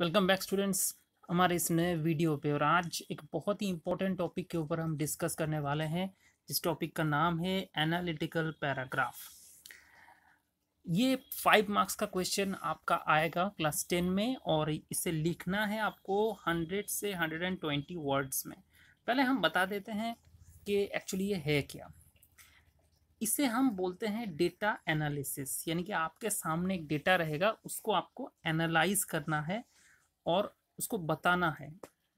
Welcome back students हमारे इस नए वीडियो पे और आज एक बहुत ही इम्पोर्टेंट टॉपिक के ऊपर हम डिस्कस करने वाले हैं जिस टॉपिक का नाम है एनालिटिकल पैराग्राफ ये फाइव मार्क्स का क्वेश्चन आपका आएगा क्लास टेन में और इसे लिखना है आपको हंड्रेड से हंड्रेड एंड ट्वेंटी वर्ड्स में पहले हम बता देते हैं कि एक्चुअली ये है क्या इसे हम बोलते हैं डेटा एनालिसिस यानी कि आपके सामने एक डेटा रहेगा उसको आपको एनालाइज करना है और उसको बताना है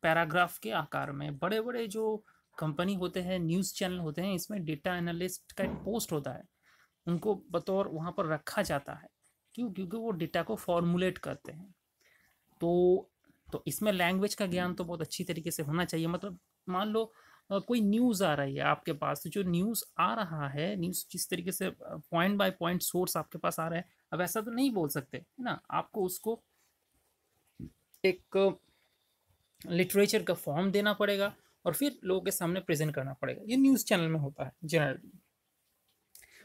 पैराग्राफ के आकार में बड़े बड़े जो कंपनी होते हैं न्यूज़ चैनल होते हैं इसमें डेटा एनालिस्ट का एक पोस्ट होता है उनको बतौर वहाँ पर रखा जाता है क्यों क्योंकि वो डेटा को फॉर्मुलेट करते हैं तो तो इसमें लैंग्वेज का ज्ञान तो बहुत अच्छी तरीके से होना चाहिए मतलब मान लो कोई न्यूज़ आ रही है आपके पास तो जो न्यूज़ आ रहा है न्यूज़ जिस तरीके से पॉइंट बाय पॉइंट सोर्स आपके पास आ रहा है अब ऐसा तो नहीं बोल सकते है ना आपको उसको एक लिटरेचर का फॉर्म देना पड़ेगा और फिर लोगों के सामने प्रेजेंट करना पड़ेगा ये न्यूज़ चैनल में होता है जनरली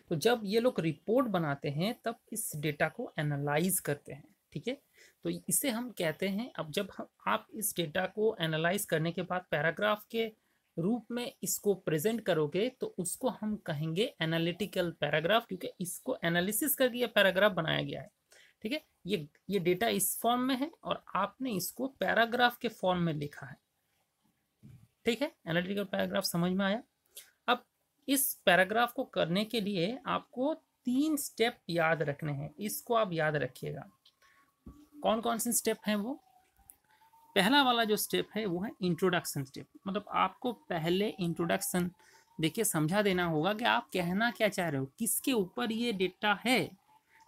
तो जब ये लोग रिपोर्ट बनाते हैं तब इस डेटा को एनालाइज करते हैं ठीक है तो इसे हम कहते हैं अब जब हम आप इस डेटा को एनालाइज करने के बाद पैराग्राफ के रूप में इसको प्रेजेंट करोगे तो उसको हम कहेंगे एनालिटिकल पैराग्राफ क्योंकि इसको एनालिसिस करके ये पैराग्राफ बनाया गया है ठीक है ये ये डेटा इस फॉर्म में है और आपने इसको पैराग्राफ के फॉर्म में लिखा है ठीक है एनालिटिकल पैराग्राफ समझ में आया अब इस पैराग्राफ को करने के लिए आपको तीन स्टेप याद रखने हैं इसको आप याद रखिएगा कौन कौन से स्टेप हैं वो पहला वाला जो स्टेप है वो है इंट्रोडक्शन स्टेप मतलब आपको पहले इंट्रोडक्शन देखिए समझा देना होगा कि आप कहना क्या चाह रहे हो किसके ऊपर ये डेटा है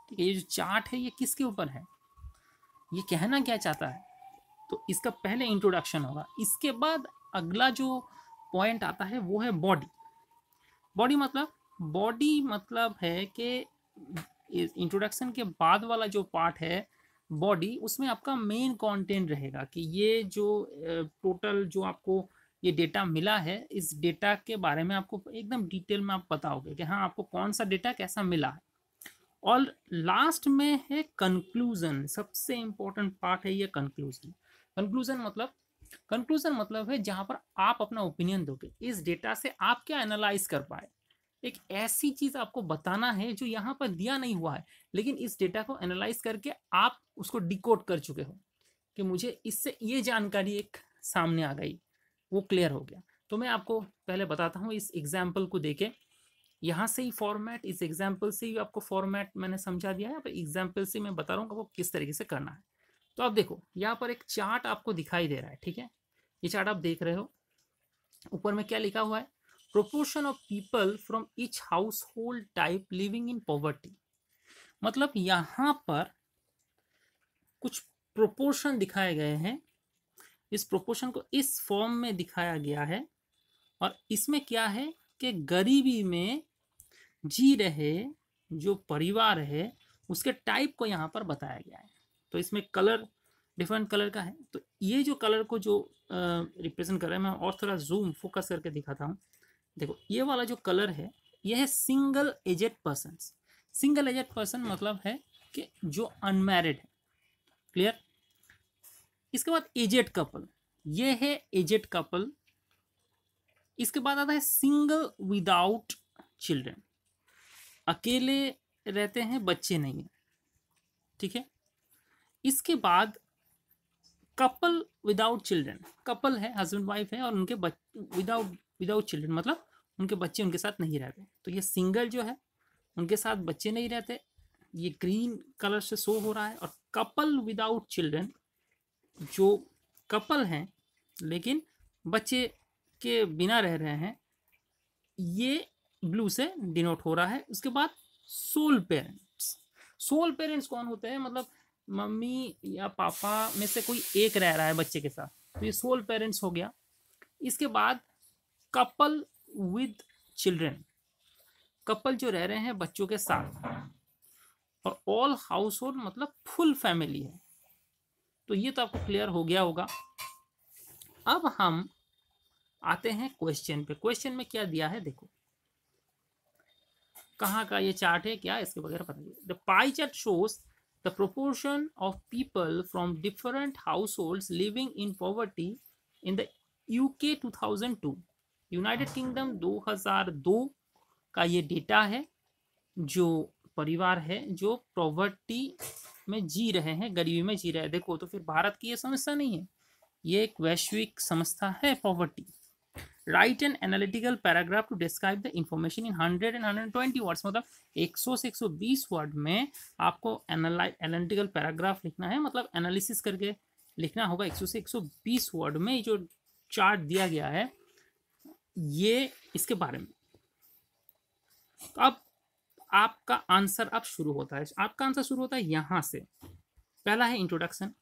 ठीक है ये जो चार्ट है ये किसके ऊपर है ये कहना क्या चाहता है तो इसका पहले इंट्रोडक्शन होगा इसके बाद अगला जो पॉइंट आता है वो है बॉडी बॉडी मतलब बॉडी मतलब है कि इंट्रोडक्शन के बाद वाला जो पार्ट है बॉडी उसमें आपका मेन कंटेंट रहेगा कि ये जो टोटल जो आपको ये डेटा मिला है इस डेटा के बारे में आपको एकदम डिटेल में आप बताओगे कि हाँ आपको कौन सा डेटा कैसा मिला है और लास्ट में है कंक्लूजन सबसे इंपॉर्टेंट पार्ट है ये कंक्लूजन कंक्लूजन मतलब कंक्लूजन मतलब है जहाँ पर आप अपना ओपिनियन दोगे इस डेटा से आप क्या एनालाइज कर पाए एक ऐसी चीज आपको बताना है जो यहाँ पर दिया नहीं हुआ है लेकिन इस डेटा को एनालाइज करके आप उसको डिकोड कर चुके हो कि मुझे इससे ये जानकारी एक सामने आ गई वो क्लियर हो गया तो मैं आपको पहले बताता हूँ इस एग्जाम्पल को देखें यहाँ से ही फॉर्मेट इस एग्जाम्पल से ही आपको फॉर्मेट मैंने समझा दिया है एग्जाम्पल से मैं बता रहा हूँ आपको किस तरीके से करना है तो आप देखो यहाँ पर एक चार्ट आपको दिखाई दे रहा है ठीक है ये चार्ट आप देख रहे हो ऊपर में क्या लिखा हुआ है proportion of people from each household type living in poverty मतलब यहाँ पर कुछ प्रोपोर्शन दिखाए गए हैं इस प्रोपोर्शन को इस फॉर्म में दिखाया गया है और इसमें क्या है कि गरीबी में जी रहे जो परिवार है उसके टाइप को यहाँ पर बताया गया है तो इसमें कलर डिफरेंट कलर का है तो ये जो कलर को जो रिप्रेजेंट कर रहा है मैं और थोड़ा जूम फोकस करके दिखाता हूँ देखो ये वाला जो कलर है यह है single aged person single aged person मतलब है कि जो अनमैरिड है क्लियर इसके बाद एजेड कपल ये है एजेड कपल इसके बाद आता है सिंगल विदाउट चिल्ड्रन अकेले रहते हैं बच्चे नहीं हैं ठीक है इसके बाद कपल विदाउट चिल्ड्रन कपल है हस्बैंड वाइफ है और उनके विदाउट विदाउट चिल्ड्रन मतलब उनके बच्चे उनके साथ नहीं रहते तो ये सिंगल जो है उनके साथ बच्चे नहीं रहते ये ग्रीन कलर से शो हो रहा है और कपल विदाउट चिल्ड्रन जो कपल हैं लेकिन बच्चे के बिना रह रहे हैं ये ब्लू से डिनोट हो रहा है उसके बाद सोल पेरेंट्स सोल पेरेंट्स कौन होते हैं मतलब मम्मी या पापा में से कोई एक रह रहा है बच्चे के साथ तो ये सोल पेरेंट्स हो गया इसके बाद कपल विद चिल्ड्रेन कपल जो रह रहे हैं बच्चों के साथ और ऑल हाउस होल्ड मतलब फुल फैमिली है तो ये तो आपको क्लियर हो गया होगा अब हम आते हैं क्वेश्चन पे क्वेश्चन में क्या दिया है देखो कहाँ का ये चार्ट है क्या इसके वगैरह पता नहीं the pie chart shows the proportion of people from different household living in poverty in the U K two thousand two United Kingdom दो हजार दो का ये डेटा है जो परिवार है जो प्रॉवर्टी में जी रहे हैं गरीबी में जी रहे हैं देखो तो फिर भारत की ये समस्या नहीं है ये एक वैश्विक समस्या है poverty write an analytical paragraph to describe the information in hundred and hundred twenty words मतलब एक सौ से एक सौ बीस वर्ड में आपको एनालिटिकल पैराग्राफ लिखना है मतलब एनालिसिस करके लिखना होगा एक सौ से एक सौ बीस वर्ड में जो चार्ट दिया गया है ये इसके बारे में तो अब आपका आंसर अब शुरू होता है आपका आंसर शुरू होता है यहाँ से पहला है इंट्रोडक्शन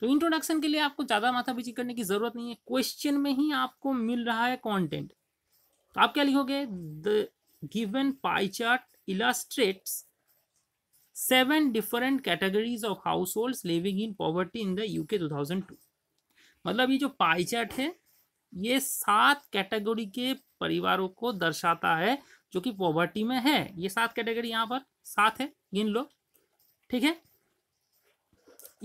तो इंट्रोडक्शन के लिए आपको ज़्यादा माथापीची करने की ज़रूरत नहीं है क्वेश्चन में ही आपको मिल रहा है कॉन्टेंट तो आप क्या लिखोगे the given pie chart illustrate seven different categories of household living in poverty in the UK two मतलब ये जो पाई चार्ट है ये सात कैटेगरी के परिवारों को दर्शाता है जो कि पॉवर्टी में है ये सात कैटेगरी यहाँ पर सात है गिन लो ठीक है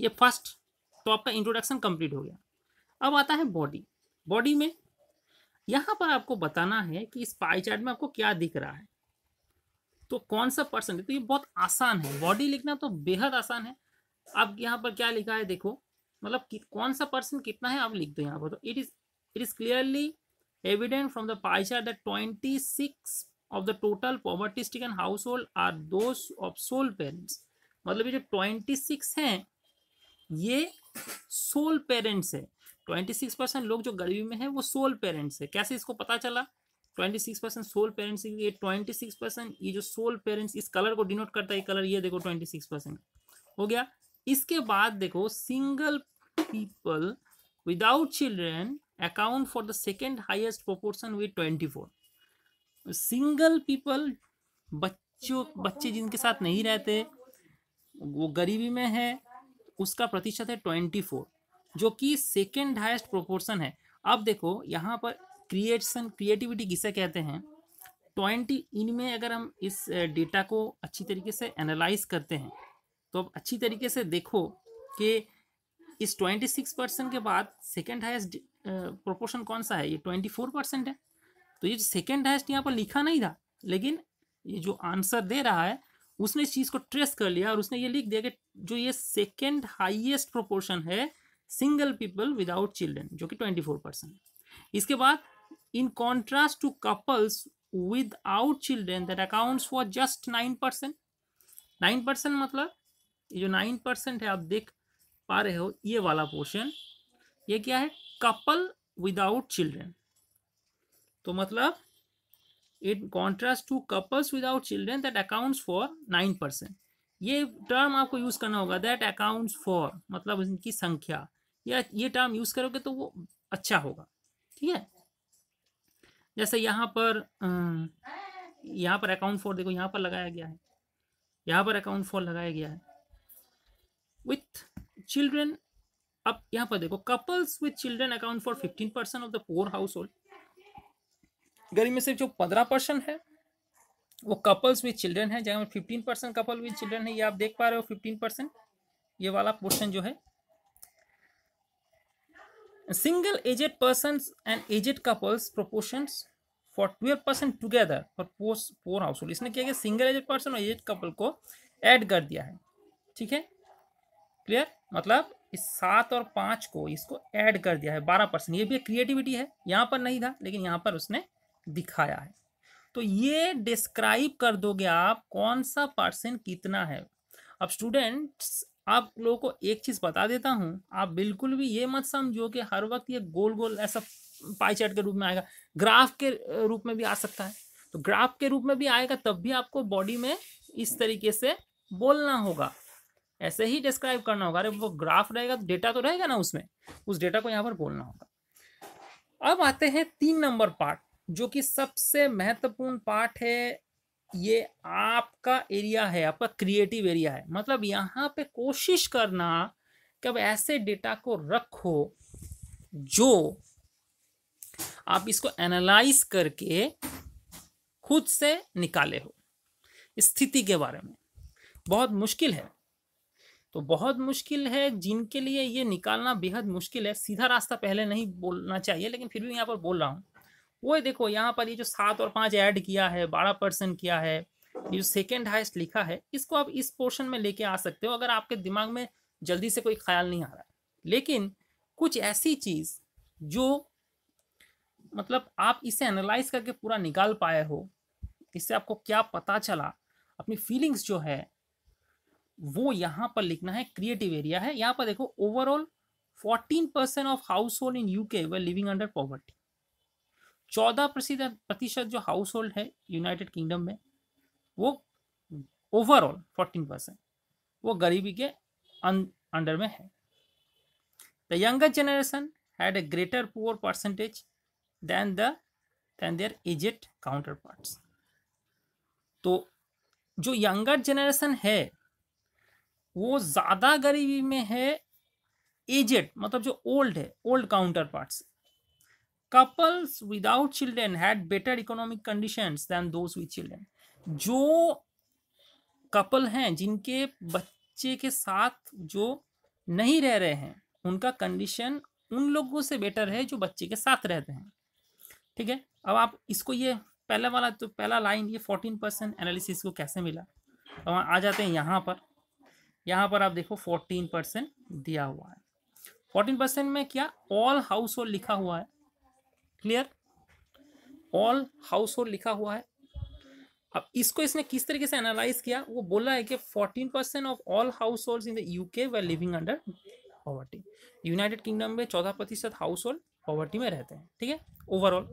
ये फर्स्ट तो आपका इंट्रोडक्शन कंप्लीट हो गया अब आता है बॉडी बॉडी में यहाँ पर आपको बताना है कि इस पाई चार्ट में आपको क्या दिख रहा है तो कौन सा पर्सन तो ये बहुत आसान है बॉडी लिखना तो बेहद आसान है अब यहाँ पर क्या लिखा है देखो मतलब कि कौन सा पर्सन कितना है आप लिख दो यहाँ पर तो it is it is clearly evident from the pie chart that twenty six of the total poverty stricken household are those of sole parents मतलब ये जो ट्वेंटी सिक्स हैं ये सोल पेरेंट्स है ट्वेंटी सिक्स परसेंट लोग जो गरीबी में है वो सोल पेरेंट्स है कैसे इसको पता चला twenty six percent sole parents ये ट्वेंटी सिक्स परसेंट ये जो सोल पेरेंट्स इस कलर को डिनोट करता है कलर ये देखो ट्वेंटी सिक्स परसेंट हो गया इसके बाद देखो single people without children account for the second highest proportion with twenty four single people बच्चों बच्चे जिनके साथ नहीं रहते वो गरीबी में है उसका प्रतिशत है ट्वेंटी फोर जो कि सेकेंड हाइस्ट प्रोपोर्शन है अब देखो यहाँ पर क्रिएशन क्रिएटिविटी किसे कहते हैं ट्वेंटी इनमें अगर हम इस डेटा को अच्छी तरीके से एनालाइज करते हैं तो अब अच्छी तरीके से देखो कि इस ट्वेंटी सिक्स परसेंट के बाद सेकेंड हाइस्ट प्रोपोर्शन कौन सा है ये ट्वेंटी फोर परसेंट है तो ये सेकेंड हाइस्ट यहाँ पर लिखा नहीं था लेकिन ये जो आंसर दे रहा है उसने इस चीज़ को ट्रेस कर लिया और उसने ये लिख दिया कि जो ये सेकेंड हाइएस्ट प्रोपोर्शन है सिंगल पीपल विदाउट चिल्ड्रेन जो कि ट्वेंटी फोर परसेंट इसके बाद in contrast to couples without children that accounts for just nine percent nine percent मतलब ये जो नाइन परसेंट है आप देख पा रहे हो ये वाला पोर्शन ये क्या है कपल विदाउट चिल्ड्रेन तो मतलब in contrast to couples without children that accounts for nine percent ये टर्म आपको यूज़ करना होगा दैट अकाउंट्स फॉर मतलब इनकी संख्या या ये टर्म यूज़ करोगे तो वो अच्छा होगा ठीक है जैसे यहाँ पर अं, यहाँ पर अकाउंट फॉर देखो यहाँ पर लगाया गया है यहाँ पर अकाउंट फॉर लगाया गया है विथ चिल्ड्रेन अब यहाँ पर देखो couples with children account for fifteen percent of the poor household गरीब में सिर्फ जो पंद्रह परसेंट है वो कपल्स विद चिल्ड्रन है जहाँ fifteen percent couple with children है ये आप देख पा रहे हो फिफ्टीन परसेंट ये वाला पोर्शन जो है single aged person and aged couples proportion for twelve percent together for post poor household इसने क्या किया सिंगल एजेड पर्सन और एजेड कपल को एड कर दिया है ठीक है क्लियर मतलब इस सात और पाँच को इसको ऐड कर दिया है बारह परसेंट ये भी क्रिएटिविटी है यहाँ पर नहीं था लेकिन यहाँ पर उसने दिखाया है तो ये डिस्क्राइब कर दोगे आप कौन सा पर्सन कितना है अब स्टूडेंट्स आप लोगों को एक चीज़ बता देता हूँ आप बिल्कुल भी ये मत समझो कि हर वक्त ये गोल गोल ऐसा पाई चार्ट के रूप में आएगा ग्राफ के रूप में भी आ सकता है तो ग्राफ के रूप में भी आएगा तब भी आपको बॉडी में इस तरीके से बोलना होगा ऐसे ही डिस्क्राइब करना होगा अरे वो ग्राफ रहेगा तो डेटा तो रहेगा ना उसमें उस डेटा को यहाँ पर बोलना होगा अब आते हैं तीन नंबर पार्ट जो कि सबसे महत्वपूर्ण पार्ट है ये आपका एरिया है आपका क्रिएटिव एरिया है मतलब यहाँ पे कोशिश करना कि अब ऐसे डेटा को रखो जो आप इसको एनालाइज करके खुद से निकाले हो स्थिति के बारे में बहुत मुश्किल है तो बहुत मुश्किल है जिनके लिए ये निकालना बेहद मुश्किल है सीधा रास्ता पहले नहीं बोलना चाहिए लेकिन फिर भी यहाँ पर बोल रहा हूँ वो देखो यहाँ पर ये जो सात और पाँच ऐड किया है बारह परसेंट किया है ये जो सेकेंड हाइस्ट लिखा है इसको आप इस पोर्शन में लेके आ सकते हो अगर आपके दिमाग में जल्दी से कोई ख्याल नहीं आ रहा है लेकिन कुछ ऐसी चीज़ जो मतलब आप इसे एनालाइज करके पूरा निकाल पाए हो इससे आपको क्या पता चला अपनी फीलिंग्स जो है वो यहाँ पर लिखना है क्रिएटिव एरिया है यहाँ पर देखो overall 14% of household in UK were living under poverty चौदह प्रतिशत जो हाउस होल्ड है यूनाइटेड किंगडम में वो ओवरऑल फोर्टीन परसेंट वो गरीबी के अंडर में है the younger generation had a greater poor percentage than the than their aged counterparts तो जो यंगर जनरेशन है वो ज़्यादा गरीबी में है एजेड मतलब जो ओल्ड है old counterparts couples without children had better economic condition than those with children जो कपल हैं जिनके बच्चे के साथ जो नहीं रह रहे हैं उनका कंडीशन उन लोगों से बेटर है जो बच्चे के साथ रहते हैं ठीक है अब आप इसको ये पहला वाला तो पहला लाइन ये फोर्टीन परसेंट एनालिसिस को कैसे मिला अब आ जाते हैं यहाँ पर यहाँ पर आप देखो फोर्टीन परसेंट दिया हुआ है फोर्टीन परसेंट में क्या ऑल हाउस होल्ड लिखा हुआ है क्लियर ऑल हाउस होल्ड लिखा हुआ है अब इसको इसने किस तरीके से एनालाइज किया वो बोला है कि fourteen percent of all household in the UK were living under poverty United Kingdom में चौदह प्रतिशत हाउस होल्ड पॉवर्टी में रहते हैं ठीक है ओवरऑल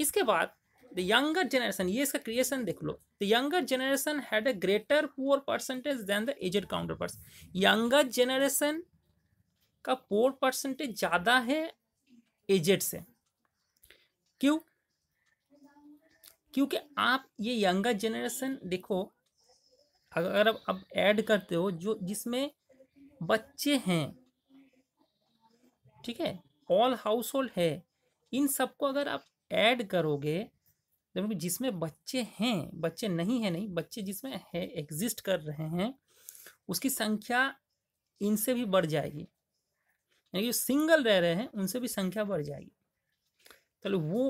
इसके बाद द यंगर जनरेशन ये इसका क्रिएशन देख लो the younger generation had a greater poor percentage than the aged counter person younger generation का पोअर परसेंटेज ज़्यादा है एजेड से क्यों क्योंकि आप ये यंगर जनरेशन देखो अगर आप अब ऐड करते हो जो जिसमें बच्चे हैं ठीक है ऑल हाउस होल्ड है इन सबको अगर आप ऐड करोगे जिसमें बच्चे हैं बच्चे नहीं है नहीं बच्चे जिसमें है एग्जिस्ट कर रहे हैं उसकी संख्या इनसे भी बढ़ जाएगी यानी जो सिंगल रह रहे हैं उनसे भी संख्या बढ़ जाएगी चलो वो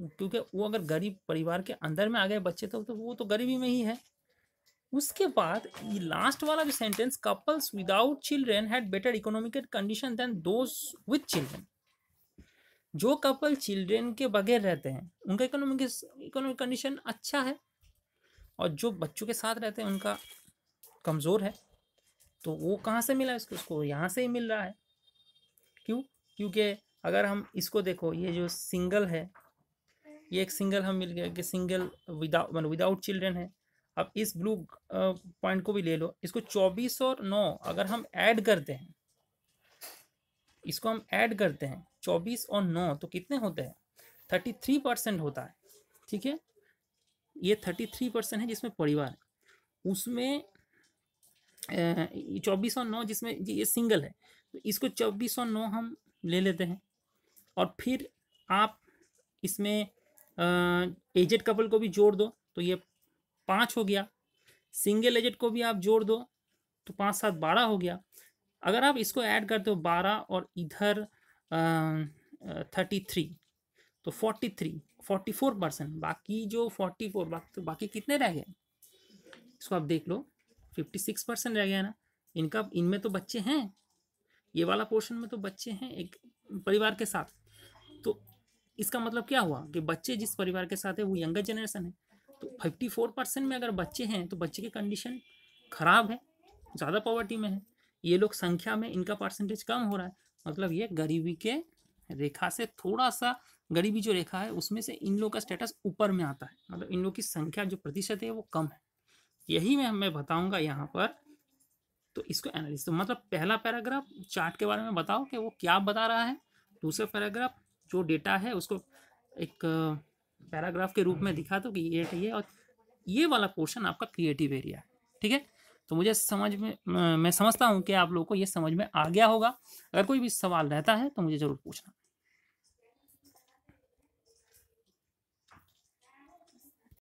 क्योंकि वो अगर गरीब परिवार के अंदर में आ गए बच्चे तो, तो वो तो गरीबी में ही है उसके बाद ये लास्ट वाला भी sentence couples without children had better economic condition than those with children जो कपल चिल्ड्रेन के बगैर रहते हैं उनका इकोनॉमिक इकोनॉमिक कंडीशन अच्छा है और जो बच्चों के साथ रहते हैं उनका कमज़ोर है तो वो कहाँ से मिला इसको उसको यहाँ से ही मिल रहा है क्यों क्योंकि अगर हम इसको देखो ये जो सिंगल है ये एक सिंगल हम मिल गया कि सिंगल विदाउट मतलब विदाउट चिल्ड्रेन है अब इस ब्लू पॉइंट को भी ले लो इसको चौबीस और नौ अगर हम ऐड करते हैं इसको हम ऐड करते हैं चौबीस और नौ तो कितने होते हैं थर्टी थ्री परसेंट होता है ठीक है ये थर्टी थ्री परसेंट है जिसमें परिवार है उसमें चौबीस और नौ जिसमें ये सिंगल है तो इसको चौबीस और नौ हम ले लेते हैं और फिर आप इसमें एजेड कपल को भी जोड़ दो तो ये पाँच हो गया सिंगल एजेड को भी आप जोड़ दो तो पाँच सात बारह हो गया अगर आप इसको ऐड करते हो बारह और इधर थर्टी थ्री तो forty three forty four percent बाकी जो फोर्टी फोर बाकी तो बाकी कितने रह गए इसको आप देख लो फिफ्टी सिक्स परसेंट रह गया ना इनका इनमें तो बच्चे हैं ये वाला पोर्शन में तो बच्चे हैं एक परिवार के साथ तो इसका मतलब क्या हुआ कि बच्चे जिस परिवार के साथ है वो यंगर जनरेशन है तो फिफ्टी फोर परसेंट में अगर बच्चे हैं तो बच्चे की कंडीशन खराब है ज़्यादा पॉवर्टी में है ये लोग संख्या में इनका परसेंटेज कम हो रहा है मतलब ये गरीबी के रेखा से थोड़ा सा गरीबी जो रेखा है उसमें से इन लोग का स्टेटस ऊपर में आता है मतलब इन लोग की संख्या जो प्रतिशत है वो कम है यही मैं मैं बताऊंगा यहाँ पर तो इसको एनालिसिस तो मतलब पहला पैराग्राफ चार्ट के बारे में बताओ कि वो क्या बता रहा है दूसरा पैराग्राफ जो डेटा है उसको एक पैराग्राफ के रूप में हम्म। दिखा दो कि ये ये और ये वाला पोर्शन आपका क्रिएटिव एरिया है ठीक है तो मुझे समझ में मैं समझता हूँ कि आप लोगों को ये समझ में आ गया होगा अगर कोई भी सवाल रहता है तो मुझे ज़रूर पूछना